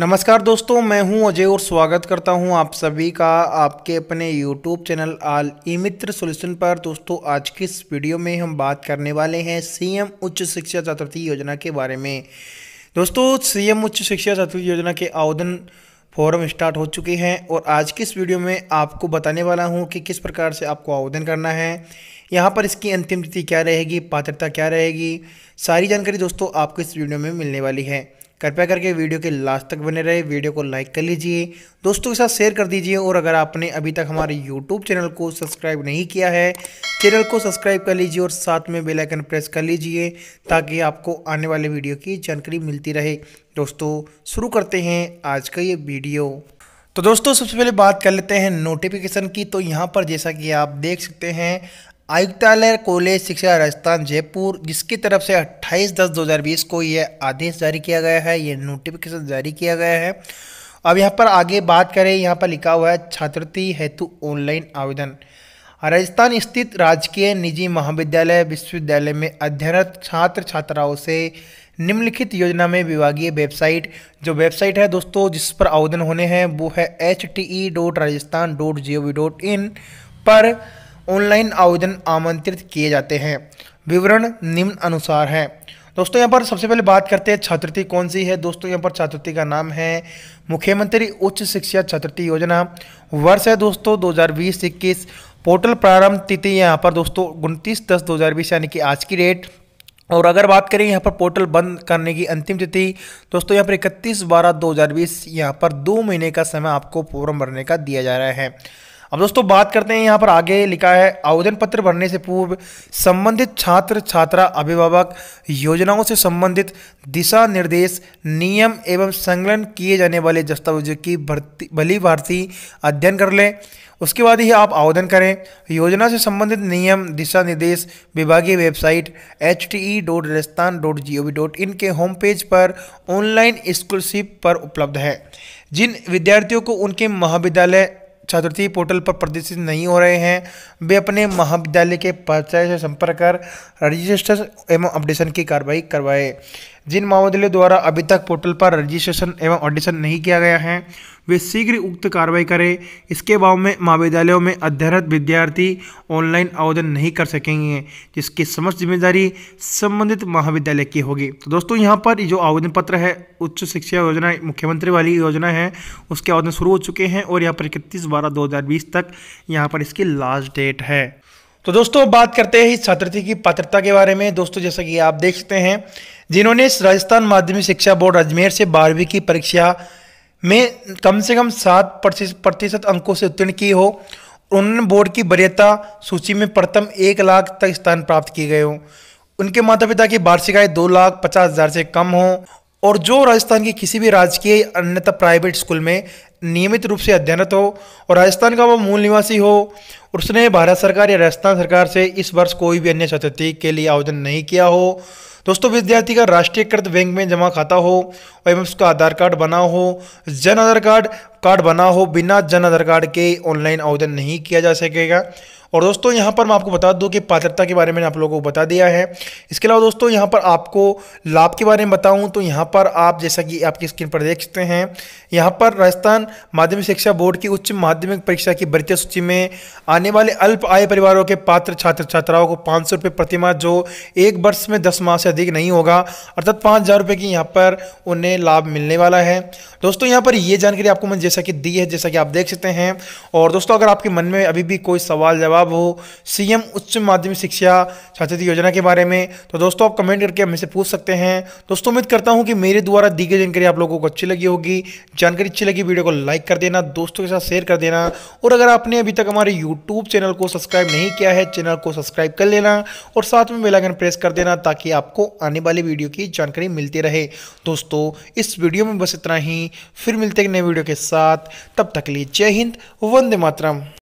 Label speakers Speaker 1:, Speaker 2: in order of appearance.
Speaker 1: नमस्कार दोस्तों मैं हूं अजय और स्वागत करता हूं आप सभी का आपके अपने YouTube channel all e Mitra solution पर दोस्तों आज की इस वीडियो में हम बात करने वाले हैं सीएम उच्च शिक्षा चतुर्थी योजना के बारे में दोस्तों सीएम उच्च शिक्षा चतुर्थी योजना के आवेदन फॉर्म स्टार्ट हो चुके हैं और आज की इस वीडियो में आपको बताने वाला हूँ कि किस प्रकार से आपको आवेदन करना है यहाँ पर इसकी अंतिम तिथि क्या रहेगी पात्रता क्या रहेगी सारी जानकारी दोस्तों आपको इस वीडियो में मिलने वाली है कृपया करके वीडियो के लास्ट तक बने रहे वीडियो को लाइक कर लीजिए दोस्तों के साथ शेयर कर दीजिए और अगर आपने अभी तक हमारे यूट्यूब चैनल को सब्सक्राइब नहीं किया है चैनल को सब्सक्राइब कर लीजिए और साथ में बेल आइकन प्रेस कर लीजिए ताकि आपको आने वाले वीडियो की जानकारी मिलती रहे दोस्तों शुरू करते हैं आज का ये वीडियो तो दोस्तों सबसे पहले बात कर लेते हैं नोटिफिकेशन की तो यहाँ पर जैसा कि आप देख सकते हैं आयुक्तालय कॉलेज शिक्षा राजस्थान जयपुर जिसकी तरफ से 28 दस 2020 को यह आदेश जारी किया गया है ये नोटिफिकेशन जारी किया गया है अब यहाँ पर आगे बात करें यहाँ पर लिखा हुआ है छात्रवृत्ति हेतु ऑनलाइन आवेदन राजस्थान स्थित राजकीय निजी महाविद्यालय विश्वविद्यालय में अध्ययनरत छात्र छात्राओं से निम्नलिखित योजना में विभागीय वेबसाइट जो वेबसाइट है दोस्तों जिस पर आवेदन होने हैं वो है H T E dot Rajasthan dot G O V dot in पर ऑनलाइन आवेदन आमंत्रित किए जाते हैं विवरण निम्न अनुसार है दोस्तों यहाँ पर सबसे पहले बात करते हैं छात्रवृत्ति कौन सी है दोस्तों यहाँ पर छात्रवृत्ति का नाम है मुख्यमंत्री उच्च शिक्षा छात्रवृत्ति योजना वर्ष है दोस्तों 2020-21 पोर्टल प्रारंभ तिथि यहाँ पर दोस्तों उनतीस दस 2020 यानी कि आज की डेट और अगर बात करें यहाँ पर पोर्टल बंद करने की अंतिम तिथि दोस्तों यहाँ पर इकतीस बारह दो हज़ार यहाँ पर दो महीने का समय आपको फॉर्म भरने का दिया जा रहा है अब दोस्तों बात करते हैं यहाँ पर आगे लिखा है आवेदन पत्र भरने से पूर्व संबंधित छात्र छात्रा अभिभावक योजनाओं से संबंधित दिशा निर्देश नियम एवं संगलन किए जाने वाले दस्तावेजों की भर्ती भली भारती अध्ययन कर लें उसके बाद ही आप आवेदन करें योजना से संबंधित नियम दिशा निर्देश विभागीय website H T E dot dot G O V dot के होम पेज पर ऑनलाइन स्कॉलरशिप पर उपलब्ध है जिन विद्यार्थियों को उनके महाविद्यालय छात्रवृत्ति पोर्टल पर प्रदर्शित नहीं हो रहे हैं वे अपने महाविद्यालय के प्राचार्य से संपर्क कर रजिस्ट्रेशन एवं अपडेशन की कार्रवाई करवाएं जिन माओवादियों द्वारा अभी तक पोर्टल पर रजिस्ट्रेशन एवं ऑडिशन नहीं किया गया है वे शीघ्र उक्त कार्रवाई करें इसके भाव में महाविद्यालयों में अध्ययनरत विद्यार्थी ऑनलाइन आवेदन नहीं कर सकेंगे जिसकी समस्त जिम्मेदारी संबंधित महाविद्यालय की होगी तो दोस्तों यहाँ पर जो आवेदन पत्र है उच्च शिक्षा योजना मुख्यमंत्री वाली योजना है उसके आवेदन शुरू हो चुके हैं और यहाँ पर इकतीस बारह दो तक यहाँ पर इसकी लास्ट डेट है तो दोस्तों बात करते हैं छात्रवृत्ति की पात्रता के बारे में दोस्तों जैसा कि आप देख सकते हैं जिन्होंने राजस्थान माध्यमिक शिक्षा बोर्ड अजमेर से बारहवीं की परीक्षा में कम से कम सात प्रतिशत अंकों से उत्तीर्ण की हो उन्होंने बोर्ड की वरीयता सूची में प्रथम एक लाख तक स्थान प्राप्त किए गए हों उनके माता पिता की वार्षिक आय दो लाख पचास हज़ार से कम हो और जो राजस्थान के किसी भी राजकीय अन्यथा प्राइवेट स्कूल में नियमित रूप से अध्ययनरत हो और राजस्थान का वो मूल निवासी हो उसने भारत सरकार या राजस्थान सरकार से इस वर्ष कोई भी अन्य छात्रवृत्ति के लिए आवेदन नहीं किया हो दोस्तों विद्यार्थी का राष्ट्रीयकृत बैंक में जमा खाता हो एवं उसका आधार कार्ड बना हो जन आधार कार्ड कार्ड बना हो बिना जन आधार कार्ड के ऑनलाइन आवेदन नहीं किया जा सकेगा और दोस्तों यहाँ पर मैं आपको बता दूँ कि पात्रता के बारे में आप लोगों को बता दिया है इसके अलावा दोस्तों यहाँ पर आपको लाभ के बारे में बताऊँ तो यहाँ पर आप जैसा कि आपकी स्क्रीन पर देख सकते हैं यहाँ पर राजस्थान माध्यमिक शिक्षा बोर्ड की उच्च माध्यमिक परीक्षा की भर्ती सूची में आने वाले अल्प आय परिवारों के पात्र छात्र छात्राओं को पाँच सौ रुपये प्रतिमा जो एक वर्ष में दस माह से अधिक नहीं होगा अर्थात पाँच हज़ार रुपये की यहाँ पर उन्हें लाभ मिलने वाला है दोस्तों यहाँ पर ये जानकारी आपको मैंने जैसा कि दी है जैसा कि आप देख सकते हैं और दोस्तों अगर आपके मन में अभी भी कोई सवाल जवाब जवाब हो सीएम उच्च माध्यमिक शिक्षा छात्रवृत्ति योजना के बारे में तो दोस्तों आप कमेंट करके से पूछ सकते हैं दोस्तों उम्मीद करता हूँ कि मेरे द्वारा दी गई जानकारी आप लोगों को अच्छी लगी होगी जानकारी अच्छी लगी वीडियो को लाइक कर देना दोस्तों के साथ शेयर कर देना और अगर आपने अभी तक हमारे यूट्यूब चैनल को सब्सक्राइब नहीं किया है चैनल को सब्सक्राइब कर लेना और साथ में बेलाइकन प्रेस कर देना ताकि आपको आने वाली वीडियो की जानकारी मिलती रहे दोस्तों इस वीडियो में बस इतना ही फिर मिलते हैं नए वीडियो के साथ तब तक लिए जय हिंद वंदे मातरम